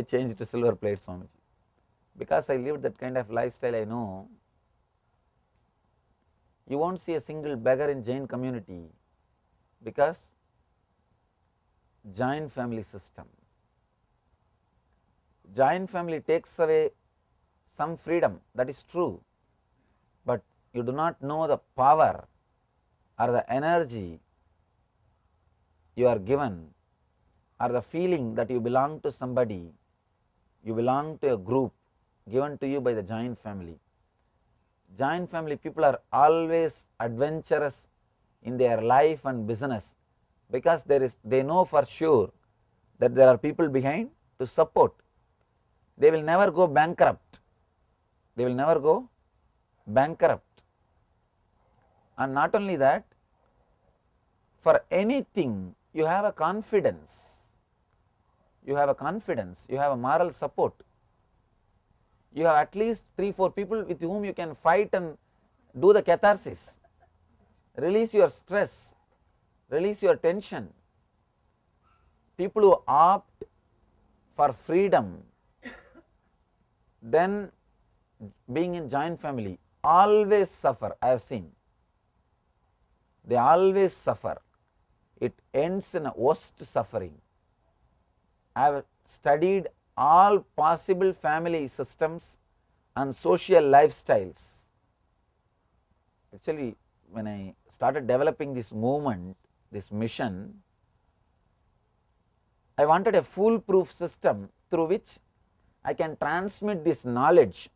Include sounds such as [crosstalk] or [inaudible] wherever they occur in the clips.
I changed to silver plate Swamiji. Because I lived that kind of lifestyle I know, you will not see a single beggar in Jain community because Jain family system. Jain family takes away some freedom that is true, but you do not know the power or the energy you are given or the feeling that you belong to somebody you belong to a group given to you by the giant family. Giant family people are always adventurous in their life and business because there is they know for sure that there are people behind to support. They will never go bankrupt. They will never go bankrupt. And not only that, for anything you have a confidence you have a confidence, you have a moral support, you have at least 3 4 people with whom you can fight and do the catharsis, release your stress, release your tension. People who opt for freedom, [coughs] then being in joint family always suffer, I have seen, they always suffer, it ends in a worst suffering have studied all possible family systems and social lifestyles. Actually, when I started developing this movement, this mission, I wanted a foolproof system through which I can transmit this knowledge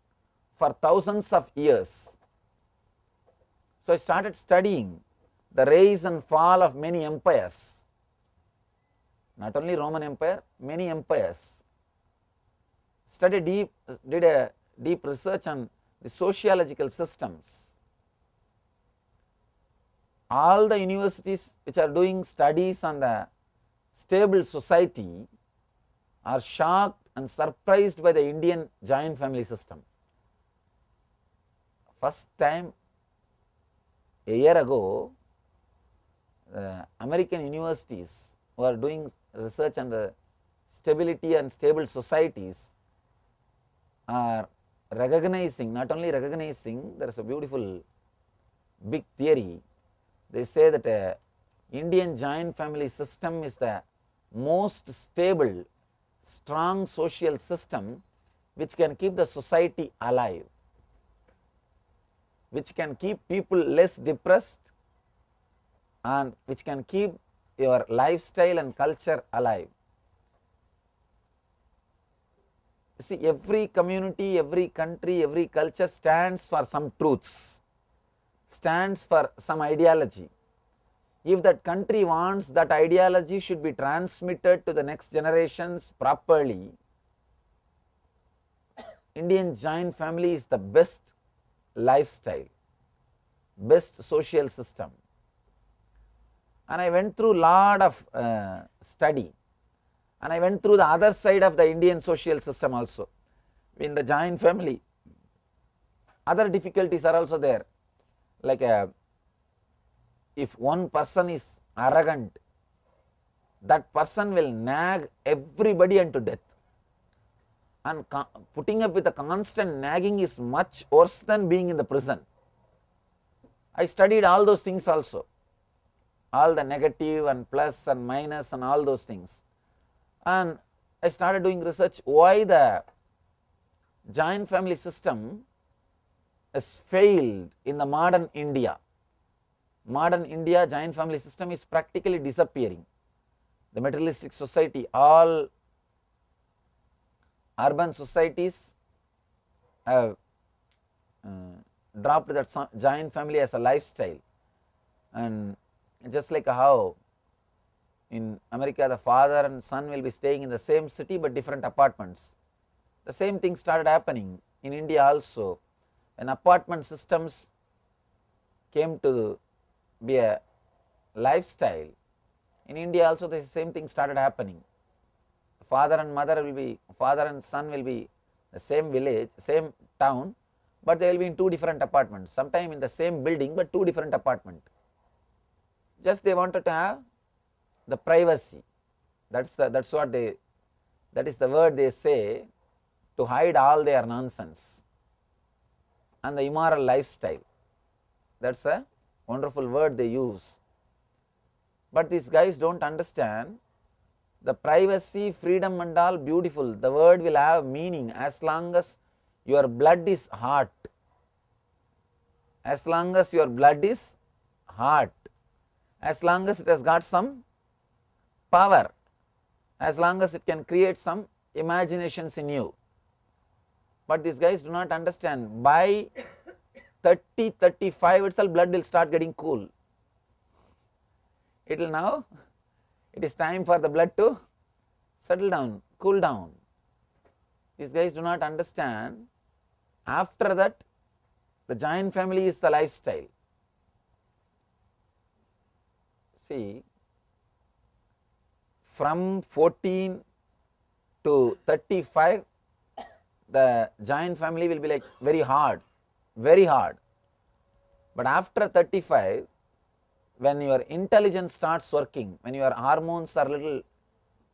for thousands of years. So, I started studying the rise and fall of many empires not only Roman Empire, many empires. Study deep, did a deep research on the sociological systems. All the universities which are doing studies on the stable society are shocked and surprised by the Indian giant family system. First time a year ago, American universities were doing research on the stability and stable societies are recognizing not only recognizing there is a beautiful big theory they say that a uh, Indian giant family system is the most stable strong social system which can keep the society alive, which can keep people less depressed and which can keep your lifestyle and culture alive. You see every community, every country, every culture stands for some truths, stands for some ideology. If that country wants that ideology should be transmitted to the next generations properly, Indian giant family is the best lifestyle, best social system and I went through lot of uh, study and I went through the other side of the Indian social system also in the joint family other difficulties are also there like uh, if one person is arrogant that person will nag everybody unto death and putting up with the constant nagging is much worse than being in the prison. I studied all those things also all the negative and plus and minus and all those things. And I started doing research why the joint family system has failed in the modern India. Modern India joint family system is practically disappearing. The materialistic society, all urban societies have uh, dropped that joint family as a lifestyle and just like how in America the father and son will be staying in the same city but different apartments. The same thing started happening in India also when apartment systems came to be a lifestyle. In India also the same thing started happening. father and mother will be, father and son will be the same village, same town, but they will be in two different apartments, sometime in the same building, but two different apartments just they wanted to have the privacy that is the that is what they that is the word they say to hide all their nonsense and the immoral lifestyle that is a wonderful word they use. But these guys do not understand the privacy, freedom and all beautiful the word will have meaning as long as your blood is hot, as long as your blood is hot as long as it has got some power, as long as it can create some imaginations in you. But these guys do not understand by 30 35 itself blood will start getting cool. It will now it is time for the blood to settle down, cool down. These guys do not understand after that the giant family is the lifestyle. see from 14 to 35 the giant family will be like very hard, very hard. But after 35 when your intelligence starts working, when your hormones are little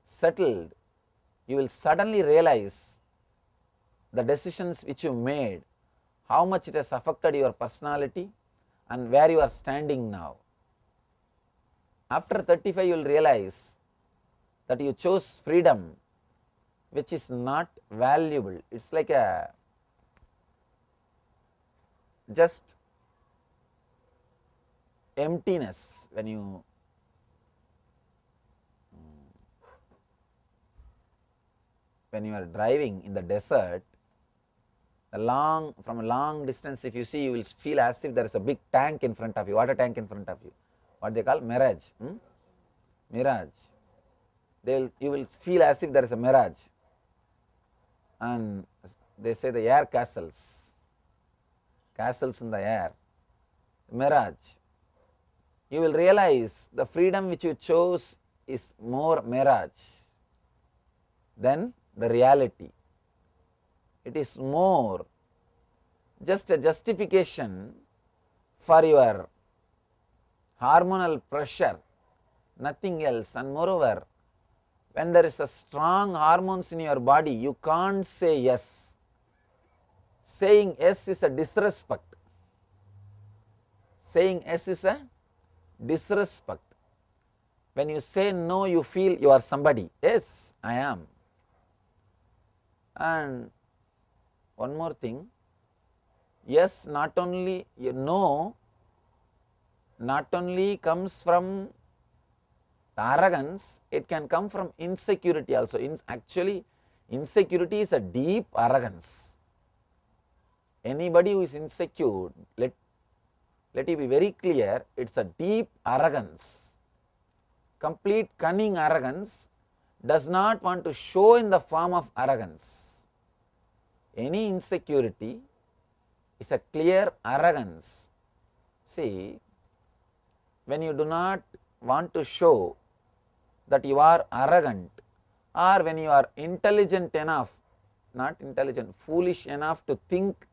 settled, you will suddenly realize the decisions which you made, how much it has affected your personality and where you are standing now. After 35, you will realize that you chose freedom which is not valuable. It is like a just emptiness when you when you are driving in the desert a long from a long distance if you see you will feel as if there is a big tank in front of you water tank in front of you what they call mirage, hmm? mirage. They will, you will feel as if there is a mirage and they say the air castles, castles in the air, mirage. You will realize the freedom which you chose is more mirage than the reality. It is more just a justification for your hormonal pressure, nothing else and moreover when there is a strong hormones in your body you can't say yes. Saying yes is a disrespect. Saying yes is a disrespect. When you say no you feel you are somebody, yes I am. And one more thing, yes not only you know not only comes from arrogance, it can come from insecurity also. In actually, insecurity is a deep arrogance. Anybody who is insecure, let, let it be very clear, it is a deep arrogance. Complete cunning arrogance does not want to show in the form of arrogance. Any insecurity is a clear arrogance. See, when you do not want to show that you are arrogant or when you are intelligent enough, not intelligent, foolish enough to think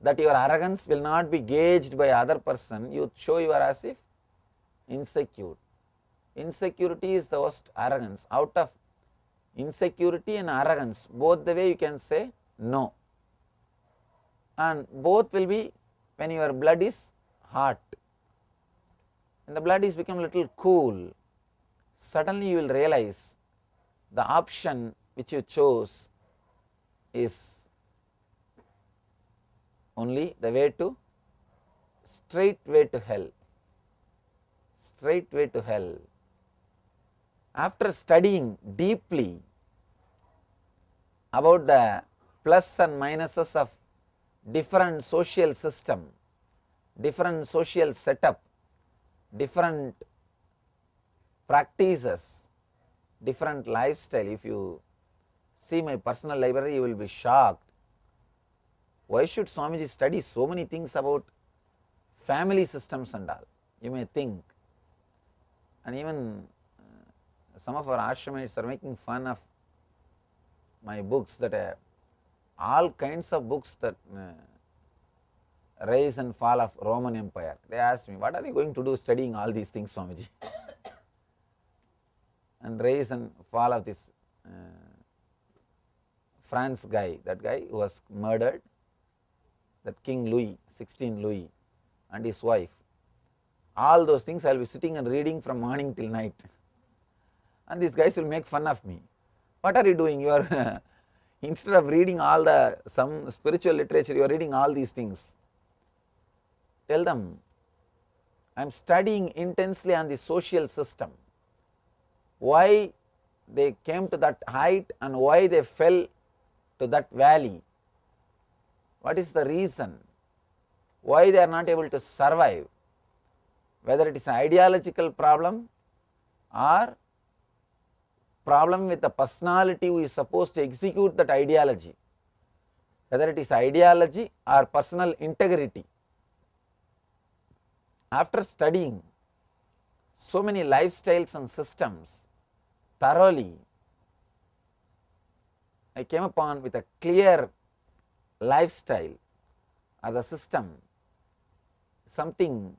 that your arrogance will not be gauged by other person, you show you are as if insecure. Insecurity is the worst arrogance. Out of insecurity and arrogance, both the way you can say no. And both will be when your blood is hot and the blood is become little cool, suddenly you will realize the option which you chose is only the way to straight way to hell, straight way to hell. After studying deeply about the plus and minuses of different social system, different social setup, different practices, different lifestyle. If you see my personal library, you will be shocked. Why should Swamiji study so many things about family systems and all? You may think, and even uh, some of our ashramites are making fun of my books that I, uh, all kinds of books that uh, rise and fall of Roman Empire. They asked me, what are you going to do studying all these things Swamiji? [coughs] and rise and fall of this uh, France guy, that guy who was murdered, that King Louis, 16 Louis and his wife. All those things I will be sitting and reading from morning till night and these guys will make fun of me. What are you doing? You are [laughs] instead of reading all the some spiritual literature, you are reading all these things tell them I am studying intensely on the social system, why they came to that height and why they fell to that valley, what is the reason, why they are not able to survive, whether it is an ideological problem or problem with the personality who is supposed to execute that ideology, whether it is ideology or personal integrity. After studying so many lifestyles and systems thoroughly, I came upon with a clear lifestyle or the system, something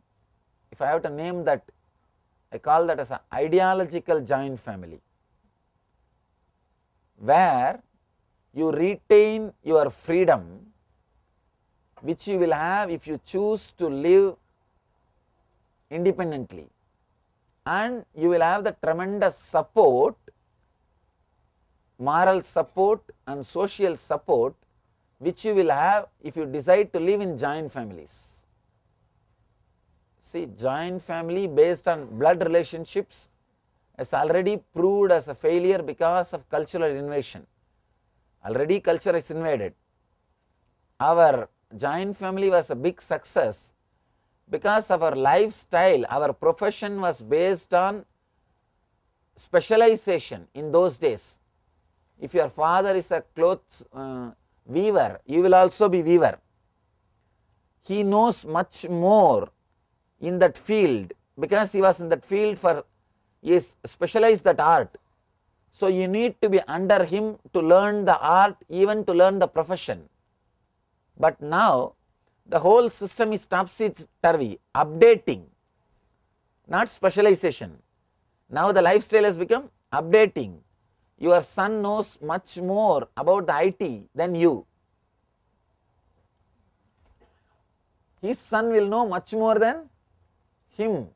if I have to name that, I call that as an ideological joint family, where you retain your freedom which you will have if you choose to live independently and you will have the tremendous support, moral support and social support which you will have if you decide to live in joint families. See joint family based on blood relationships has already proved as a failure because of cultural invasion. Already culture is invaded. Our joint family was a big success because our lifestyle, our profession was based on specialization in those days. If your father is a clothes uh, weaver, you will also be weaver. He knows much more in that field because he was in that field for he is specialized that art. So, you need to be under him to learn the art even to learn the profession. But now the whole system is topsy-turvy, updating, not specialization. Now, the lifestyle has become updating. Your son knows much more about the IT than you. His son will know much more than him.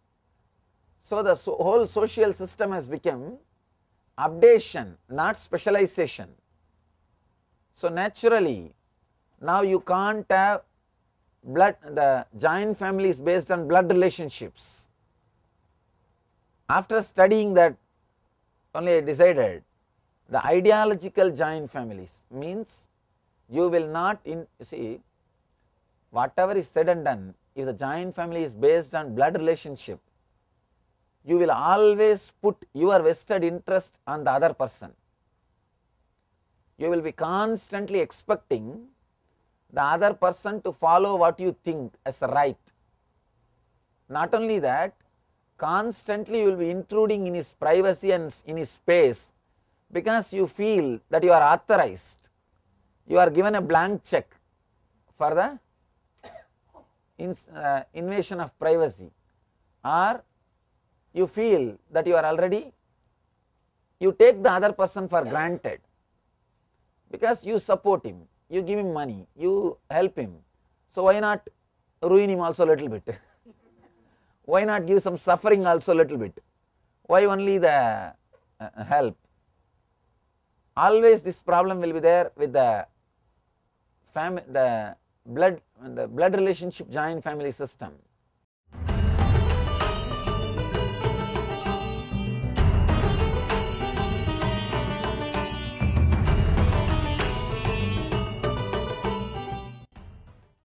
So, the so whole social system has become updation, not specialization. So, naturally, now you can't have blood the giant family is based on blood relationships. After studying that only I decided the ideological giant families means you will not in you see whatever is said and done if the giant family is based on blood relationship you will always put your vested interest on the other person. You will be constantly expecting the other person to follow what you think as right. Not only that, constantly you will be intruding in his privacy and in his space because you feel that you are authorized. You are given a blank check for the in, uh, invasion of privacy or you feel that you are already, you take the other person for granted because you support him you give him money, you help him. So, why not ruin him also a little bit? [laughs] why not give some suffering also a little bit? Why only the uh, uh help? Always this problem will be there with the family, the blood, the blood relationship joint family system.